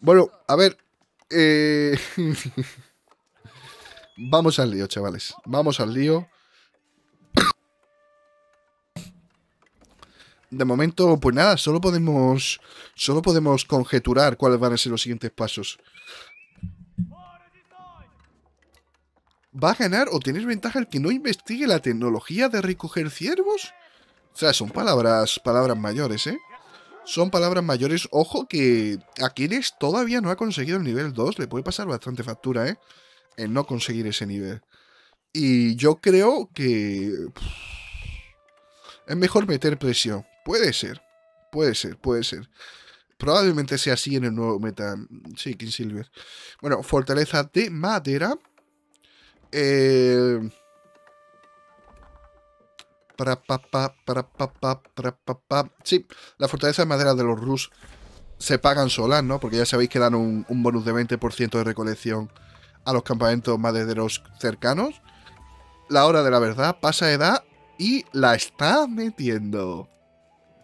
Bueno, a ver. Eh, vamos al lío, chavales. Vamos al lío. De momento, pues nada, solo podemos. Solo podemos conjeturar cuáles van a ser los siguientes pasos. ¿Va a ganar o tener ventaja el que no investigue la tecnología de recoger ciervos? O sea, son palabras, palabras mayores, ¿eh? Son palabras mayores. Ojo que Aquiles todavía no ha conseguido el nivel 2. Le puede pasar bastante factura, ¿eh? En no conseguir ese nivel. Y yo creo que... Es mejor meter presión. Puede ser. Puede ser, puede ser. Probablemente sea así en el nuevo meta. Sí, King Silver. Bueno, fortaleza de madera. Eh, para para Sí, las fortalezas de madera de los Rus se pagan solas, ¿no? Porque ya sabéis que dan un, bonus de 20% de recolección a los campamentos madereros cercanos. La hora de la verdad pasa edad y la está metiendo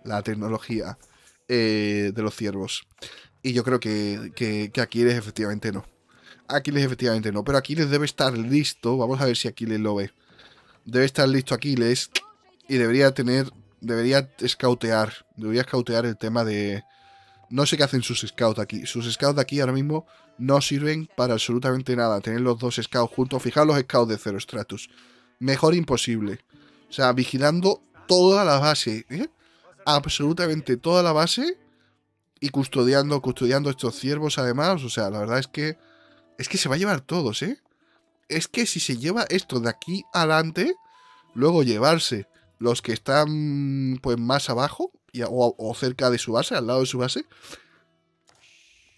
la tecnología eh, de los ciervos. Y yo creo que, que, que Aquiles efectivamente no. Aquiles efectivamente no, pero Aquiles debe estar listo. Vamos a ver si Aquiles lo ve. Debe estar listo Aquiles y debería tener, debería escautear, debería escautear el tema de... No sé qué hacen sus scouts aquí. Sus scouts de aquí ahora mismo no sirven para absolutamente nada. Tener los dos scouts juntos. fijar los scouts de cero Stratus. Mejor imposible. O sea, vigilando toda la base. ¿eh? Absolutamente toda la base. Y custodiando, custodiando estos ciervos además. O sea, la verdad es que... Es que se va a llevar todos, ¿eh? Es que si se lleva esto de aquí adelante, luego llevarse los que están pues más abajo o, cerca de su base, al lado de su base,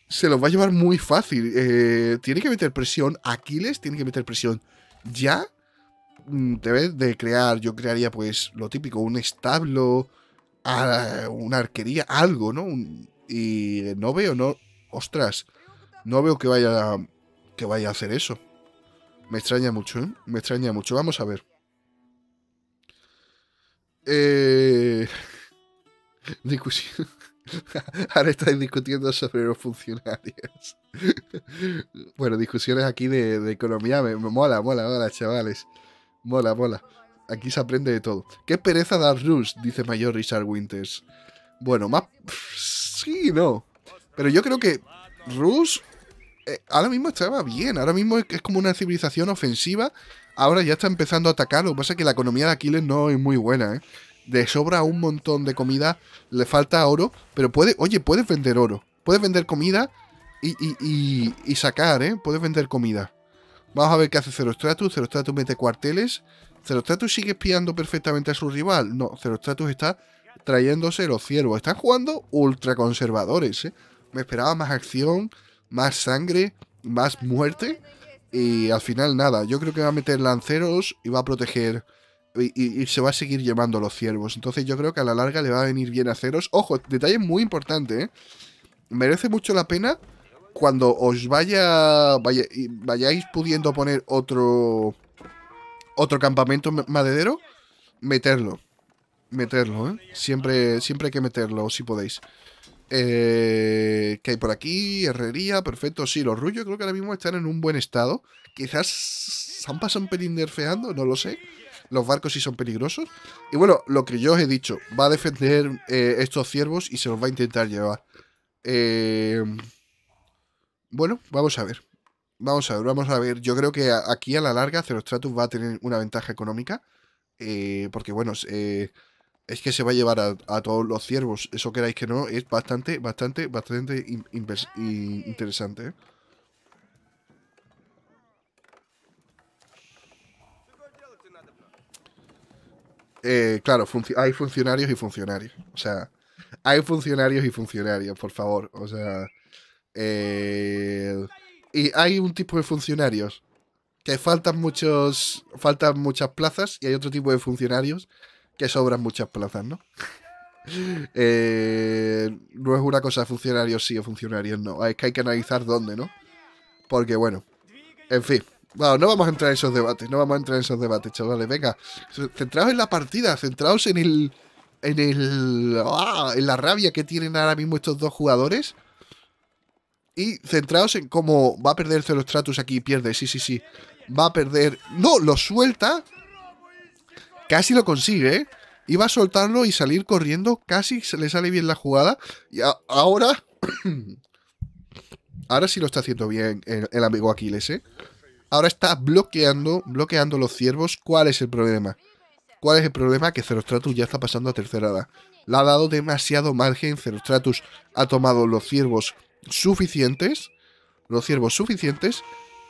se los va a llevar muy fácil. Eh, tiene que meter presión. Aquiles tiene que meter presión ya. Debe mm, de crear, yo crearía pues lo típico, un establo, una arquería, algo, ¿no? y no veo, no, ostras, no veo que vaya, que vaya a hacer eso. Me extraña mucho, ¿eh? Me extraña mucho. Vamos a ver. Eh, discusión. Ahora estáis discutiendo sobre los funcionarios. bueno, discusiones aquí de, economía. Me, mola, mola, mola, chavales. Mola, mola. Aquí se aprende de todo. ¡Qué pereza da Rus! Dice Mayor Richard Winters. Bueno, más. Sí, no. Pero yo creo que Rus eh, ahora mismo estaba bien. Ahora mismo es como una civilización ofensiva ahora ya está empezando a atacar. Lo que pasa es que la economía de Aquiles no es muy buena, ¿eh? De sobra un montón de comida, le falta oro, pero puede, oye, puedes vender oro. Puedes vender comida y, y, sacar, ¿eh? Puedes vender comida. Vamos a ver qué hace Zerostratus. Zerostratus mete cuarteles. Zerostratus sigue espiando perfectamente a su rival. No, Zerostratus está trayéndose los ciervos. Están jugando ultra conservadores, ¿eh? Me esperaba más acción, más sangre, más muerte. Y al final nada, yo creo que va a meter lanceros y va a proteger y, se va a seguir llevando los ciervos. Entonces yo creo que a la larga le va a venir bien a ceros. Ojo, detalle muy importante, ¿eh? Merece mucho la pena cuando os vaya, vayáis pudiendo poner otro otro campamento maderero, meterlo. Meterlo, ¿eh? Siempre, siempre hay que meterlo, si podéis. Eh, que hay por aquí? Herrería, perfecto. Sí, los rullos creo que ahora mismo están en un buen estado. Quizás se han pasado un pelín nerfeando, no lo sé. Los barcos sí son peligrosos. Y bueno, lo que yo os he dicho, va a defender eh, estos ciervos y se los va a intentar llevar. Eh, bueno, vamos a ver. Vamos a ver, vamos a ver. Yo creo que aquí a la larga Cerostratus va a tener una ventaja económica. Eh, porque bueno, eh, es que se va a llevar a, todos los ciervos, eso queráis que no, es bastante, bastante, bastante interesante. ¿eh? Eh, claro, hay funcionarios y funcionarios. O sea, hay funcionarios y funcionarios, por favor. O sea, eh, y hay un tipo de funcionarios que faltan muchos, faltan muchas plazas y hay otro tipo de funcionarios que sobran muchas plazas, ¿no? Eh, no es una cosa de funcionarios sí o funcionarios no. Es que hay que analizar dónde, ¿no? Porque, bueno, en fin. no vamos a entrar en esos debates, no vamos a entrar en esos debates, chavales. Venga, centraos en la partida, centraos en el. En el. Ah, en la rabia que tienen ahora mismo estos dos jugadores. Y centraos en cómo va a perderse los tratos aquí, pierde, sí, sí, sí. Va a perder. ¡No! ¡Lo suelta! casi lo consigue, ¿eh? Iba a soltarlo y salir corriendo, casi se le sale bien la jugada. Y ahora... ahora sí lo está haciendo bien el, amigo Aquiles, ¿eh? Ahora está bloqueando, bloqueando los ciervos. ¿Cuál es el problema? ¿Cuál es el problema? Que cerostratus ya está pasando a tercera edad. Le ha dado demasiado margen. Zerostratus ha tomado los ciervos suficientes. Los ciervos suficientes.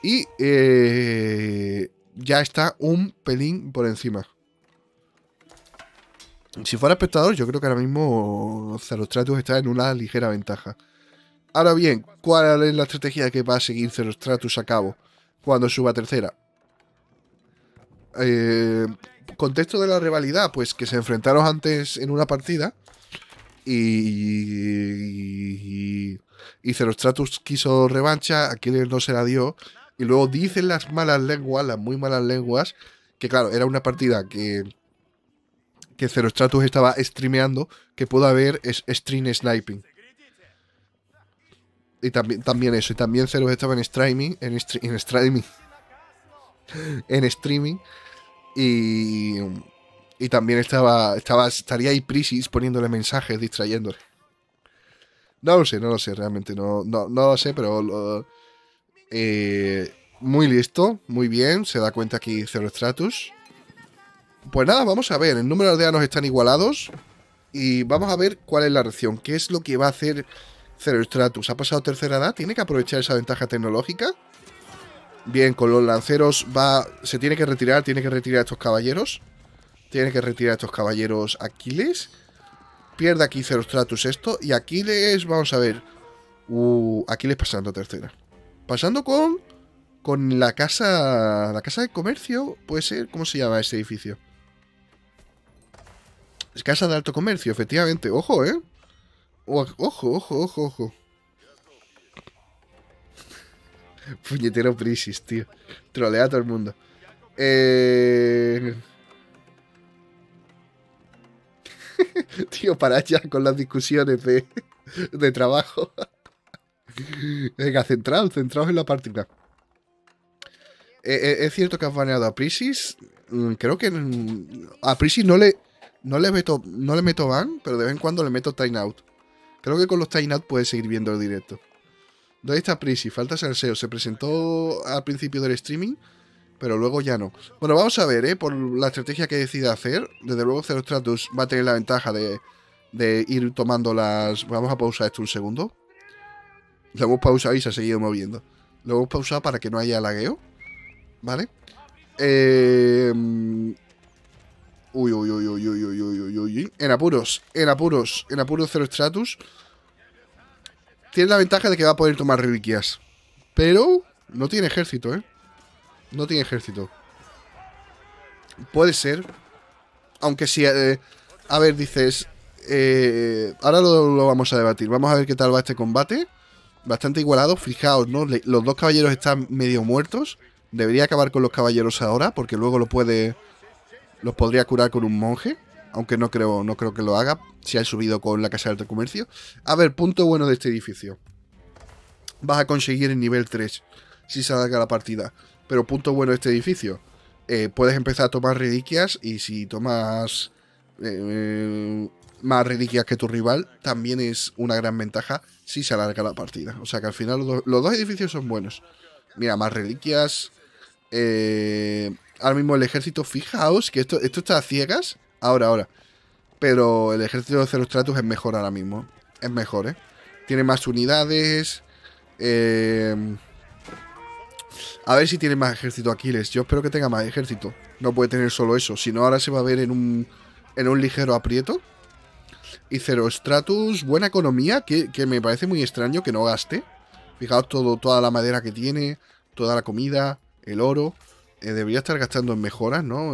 Y eh, ya está un pelín por encima. Si fuera espectador, yo creo que ahora mismo Zerostratus está en una ligera ventaja. Ahora bien, ¿cuál es la estrategia que va a seguir Zerostratus a cabo cuando suba a tercera? Eh, contexto de la rivalidad, pues que se enfrentaron antes en una partida y, y, Zerostratus quiso revancha, Aquiles no se la dio y luego dicen las malas lenguas, las muy malas lenguas, que claro, era una partida que que Zero Stratus estaba streameando, que pueda haber stream sniping. Y también, también eso, y también Zero estaba en streaming, en, streaming, en streaming, y, y también estaba, estaba, estaría ahí Prisis poniéndole mensajes, distrayéndole. No lo sé, no lo sé, realmente, no, no, lo sé, pero eh, muy listo, muy bien, se da cuenta aquí Zero Stratus. Pues nada, vamos a ver. El número de aldeanos están igualados. Y vamos a ver cuál es la reacción. ¿Qué es lo que va a hacer Stratus? ¿Ha pasado tercera edad? ¿Tiene que aprovechar esa ventaja tecnológica? Bien, con los lanceros va... Se tiene que retirar, tiene que retirar a estos caballeros. Tiene que retirar a estos caballeros Aquiles. Pierde aquí Stratus esto. Y Aquiles, vamos a ver. Uh, Aquiles pasando tercera. Pasando con... Con la casa... La casa de comercio, puede ser... ¿Cómo se llama ese edificio? Es casa de alto comercio, efectivamente. Ojo, ¿eh? Ojo, ojo, ojo, ojo. Puñetero Prisis, tío. Trolea a todo el mundo. Eh... tío, para allá con las discusiones de, de trabajo. Venga, centraos, centrado en la partida. Eh, eh, es cierto que has baneado a Prisis. Mm, creo que mm, a Prisis no le, no le meto, no meto ban, pero de vez en cuando le meto timeout. Creo que con los timeout puede puedes seguir viendo el directo. ¿Dónde está Prisi? Falta salseo. Se presentó al principio del streaming, pero luego ya no. Bueno, vamos a ver, ¿eh? Por la estrategia que decida hacer. Desde luego, Zero Stratus va a tener la ventaja de, de ir tomando las... Vamos a pausar esto un segundo. Lo hemos pausado y se ha seguido moviendo. Lo hemos pausado para que no haya lagueo. ¿Vale? Eh Uy, uy, uy, uy, uy, uy, uy, uy, uy. En apuros, en apuros, en apuros cero estratos. Tiene la ventaja de que va a poder tomar reliquias. Pero no tiene ejército, ¿eh? No tiene ejército. Puede ser. Aunque si... Eh, a ver, dices... Eh, ahora lo, vamos a debatir. Vamos a ver qué tal va este combate. Bastante igualado. Fijaos, ¿no? los dos caballeros están medio muertos. Debería acabar con los caballeros ahora, porque luego lo puede los podría curar con un monje, aunque no creo, no creo que lo haga, si ha subido con la casa del comercio. A ver, punto bueno de este edificio. Vas a conseguir el nivel 3 si se alarga la partida. Pero punto bueno de este edificio. Eh, puedes empezar a tomar reliquias y si tomas eh, más reliquias que tu rival, también es una gran ventaja si se alarga la partida. O sea que al final los, los dos edificios son buenos. Mira, más reliquias. Eh, Ahora mismo el ejército, fijaos que esto, esto está a ciegas. Ahora, ahora. Pero el ejército de Cerostratus es mejor ahora mismo. Es mejor, ¿eh? Tiene más unidades. Eh, a ver si tiene más ejército Aquiles. Yo espero que tenga más ejército. No puede tener solo eso. Si no, ahora se va a ver en un, en un ligero aprieto. Y Cerostratus, buena economía, que, que, me parece muy extraño que no gaste. Fijaos todo, toda la madera que tiene, toda la comida, el oro. Eh, debería estar gastando en mejoras, ¿no?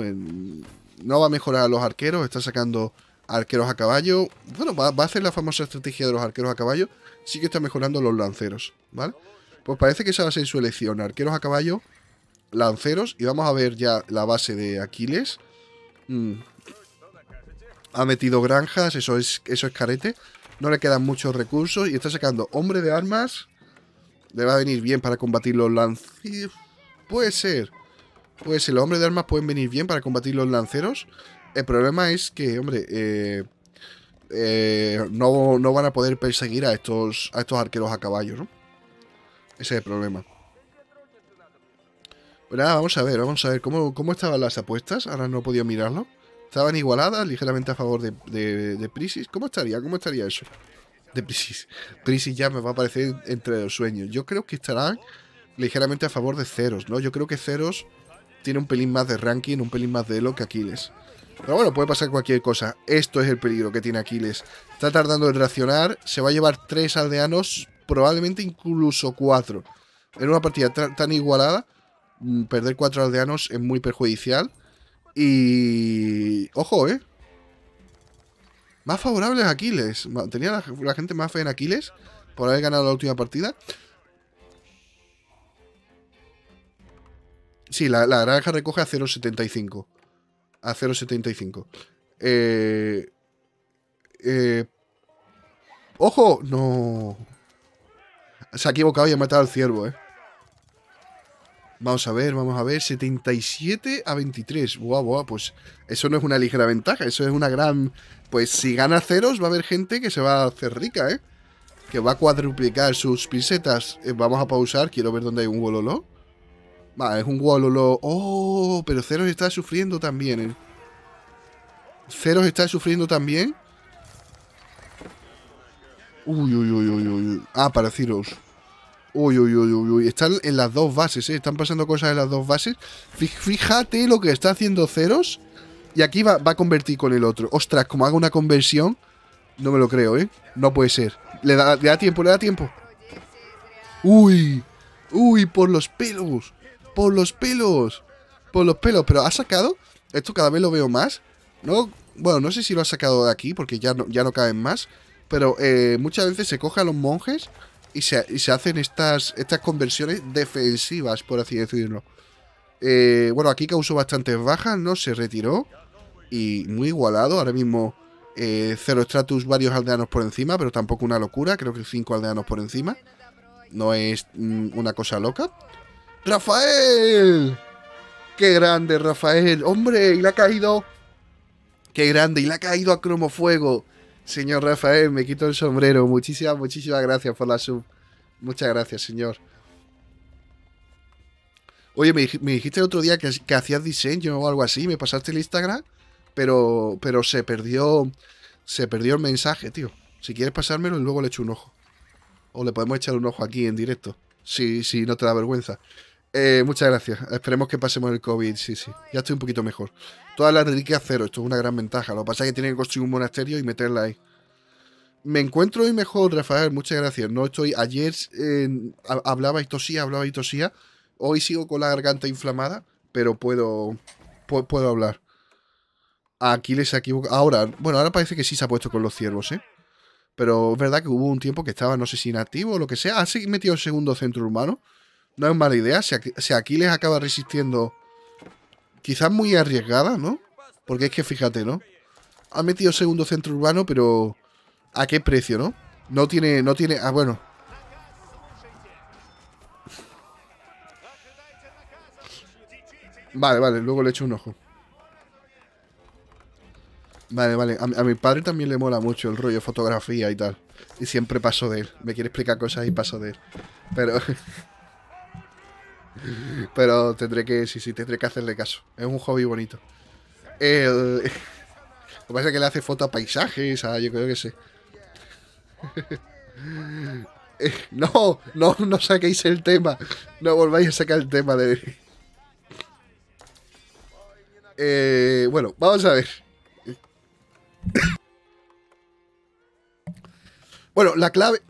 no va a mejorar a los arqueros, está sacando arqueros a caballo. Bueno, va, a hacer la famosa estrategia de los arqueros a caballo. Sí que está mejorando los lanceros, ¿vale? Pues parece que esa va a ser su elección, arqueros a caballo, lanceros. Y vamos a ver ya la base de Aquiles. Mm. Ha metido granjas, eso es, eso es carete. No le quedan muchos recursos y está sacando hombre de armas. Le va a venir bien para combatir los lanceros. Puede ser pues el hombre de armas pueden venir bien para combatir los lanceros. El problema es que, hombre, eh, eh, no, van a poder perseguir a estos, a estos arqueros a caballo, ¿no? Ese es el problema. Pues vamos a ver, vamos a ver cómo, estaban las apuestas. Ahora no he podido mirarlo. Estaban igualadas, ligeramente a favor de, de, de Prisis. ¿Cómo estaría? ¿Cómo estaría eso? De Prisis. Prisis ya me va a aparecer entre los sueños. Yo creo que estarán ligeramente a favor de Ceros, ¿no? Yo creo que Ceros tiene un pelín más de ranking, un pelín más de elo que Aquiles. Pero bueno, puede pasar cualquier cosa. Esto es el peligro que tiene Aquiles. Está tardando en reaccionar. Se va a llevar tres aldeanos, probablemente incluso cuatro. En una partida tan igualada, mm, perder cuatro aldeanos es muy perjudicial. Y... Ojo, ¿eh? Más favorables es Aquiles. Tenía la, la gente más fe en Aquiles por haber ganado la última partida. Sí, la, la naranja recoge a 0,75. A 0,75. Eh, eh, ¡Ojo! No. Se ha equivocado y ha matado al ciervo, ¿eh? Vamos a ver, vamos a ver. 77 a 23. Guau, guau. Pues eso no es una ligera ventaja. Eso es una gran... Pues si gana ceros va a haber gente que se va a hacer rica, ¿eh? Que va a cuadruplicar sus pisetas. Eh, vamos a pausar. Quiero ver dónde hay un gololo. Va, es un wallolo. Oh, pero Ceros está sufriendo también. ¿eh? Ceros está sufriendo también. Uy, uy, uy, uy, uy. Ah, para Ceros. Uy, uy, uy, uy, uy. Están en las dos bases, ¿eh? Están pasando cosas en las dos bases. Fíjate lo que está haciendo Ceros. Y aquí va, a convertir con el otro. Ostras, como haga una conversión. No me lo creo, ¿eh? No puede ser. Le da, le da tiempo, le da tiempo. Uy. Uy, por los pelos. Por los pelos. Por los pelos. Pero ha sacado. Esto cada vez lo veo más. No, bueno, no sé si lo ha sacado de aquí porque ya no, ya no caben más. Pero eh, muchas veces se coge a los monjes y se, hacen estas, estas conversiones defensivas, por así decirlo. Eh, bueno, aquí causó bastantes bajas, no se retiró. Y muy igualado. Ahora mismo eh, Cero Stratus, varios aldeanos por encima, pero tampoco una locura. Creo que cinco aldeanos por encima. No es mm, una cosa loca. Rafael. Qué grande, Rafael. Hombre, y le ha caído. Qué grande, y le ha caído a Cromofuego. Señor Rafael, me quito el sombrero. Muchísimas, muchísimas gracias por la sub. Muchas gracias, señor. Oye, me, dijiste el otro día que, que, hacías diseño o algo así. Me pasaste el Instagram, pero, pero se perdió. Se perdió el mensaje, tío. Si quieres pasármelo, luego le echo un ojo. O le podemos echar un ojo aquí en directo. Si, si no te da vergüenza. Eh, muchas gracias. Esperemos que pasemos el COVID. Sí, sí. Ya estoy un poquito mejor. Todas las reliquias cero. Esto es una gran ventaja. Lo que pasa es que tienen que construir un monasterio y meterla ahí. Me encuentro hoy mejor, Rafael. Muchas gracias. No estoy. Ayer hablaba y tosía, hablaba y tosía. Hoy sigo con la garganta inflamada, pero puedo, puedo, hablar. Aquí les equivocado... Ahora, bueno, ahora parece que sí se ha puesto con los ciervos, ¿eh? Pero es verdad que hubo un tiempo que estaba, no sé si inactivo o lo que sea. ha ah, metido el segundo centro urbano no es mala idea. Si, Aquiles acaba resistiendo, quizás muy arriesgada, ¿no? Porque es que fíjate, ¿no? Ha metido segundo centro urbano, pero ¿a qué precio, no? No tiene, no tiene, ah, bueno. Vale, vale, luego le echo un ojo. Vale, vale. A, a, mi padre también le mola mucho el rollo fotografía y tal. Y siempre paso de él. Me quiere explicar cosas y paso de él. Pero... Pero tendré que, sí, sí, tendré que hacerle caso. Es un hobby bonito. Lo que pasa es que le hace foto a paisajes, yo creo que sé. no, no, no saquéis el tema. No volváis a sacar el tema de... Eh, bueno, vamos a ver. bueno, la clave...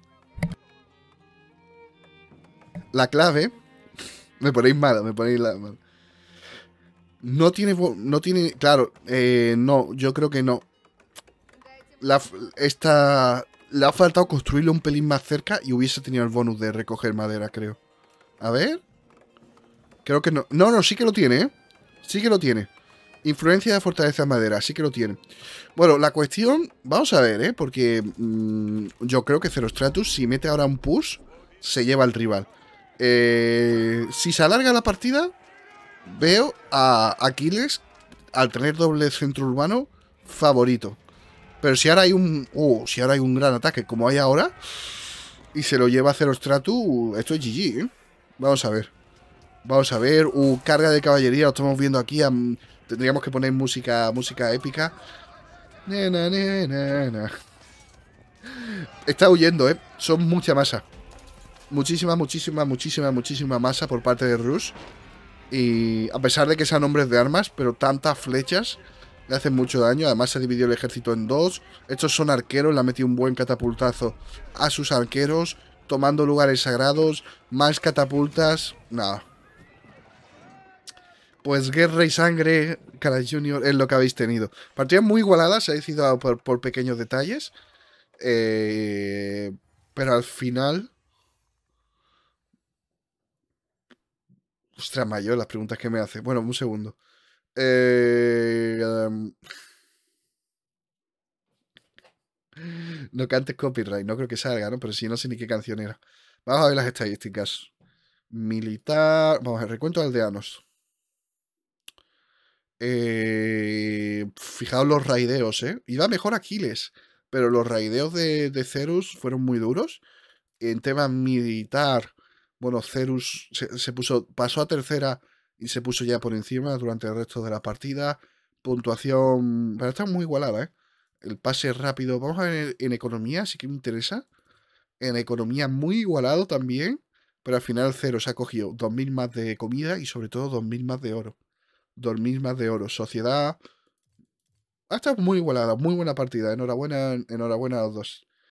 La clave me ponéis malo, me ponéis la. No tiene. No tiene. Claro, eh, no, yo creo que no. La, esta. Le ha faltado construirlo un pelín más cerca y hubiese tenido el bonus de recoger madera, creo. A ver. Creo que no. No, no, sí que lo tiene, ¿eh? Sí que lo tiene. Influencia de fortaleza madera, sí que lo tiene. Bueno, la cuestión, vamos a ver, ¿eh? Porque mm, yo creo que Stratus, si mete ahora un push, se lleva al rival. Eh, si se alarga la partida, veo a Aquiles, al tener doble centro urbano, favorito. Pero si ahora hay un. Oh, si ahora hay un gran ataque como hay ahora. Y se lo lleva a Cero Stratu. Esto es GG, ¿eh? Vamos a ver. Vamos a ver. Uh, carga de caballería. Lo estamos viendo aquí. tendríamos que poner música, música épica. Está huyendo, ¿eh? Son mucha masa muchísima, muchísima, muchísima, muchísima masa por parte de Rush. Y a pesar de que sean hombres de armas, pero tantas flechas le hacen mucho daño. Además se dividió el ejército en dos. Estos son arqueros, le ha metido un buen catapultazo a sus arqueros, tomando lugares sagrados, más catapultas, nada. Pues guerra y sangre, Cara Junior, es lo que habéis tenido. Partida muy igualada, se ha decidido por, pequeños detalles. Eh, pero al final Ostras, mayor las preguntas que me hace. Bueno, un segundo. Eh, em, no cantes copyright, no creo que salga, ¿no? Pero sí, no sé ni qué canción era. Vamos a ver las estadísticas. Militar. Vamos el recuento de aldeanos. Eh, fijaos los raideos, ¿eh? Iba mejor Aquiles, pero los raideos de, de Cerus fueron muy duros. En tema militar, bueno, Cerus se, puso, pasó a tercera y se puso ya por encima durante el resto de la partida. Puntuación, pero está muy igualada, ¿eh? El pase rápido, vamos a ver en economía, sí que me interesa. En economía muy igualado también, pero al final cero se ha cogido 2.000 más de comida y sobre todo 2.000 más de oro. 2.000 más de oro. Sociedad... Ha estado muy igualada, muy buena partida. Enhorabuena, enhorabuena a los dos.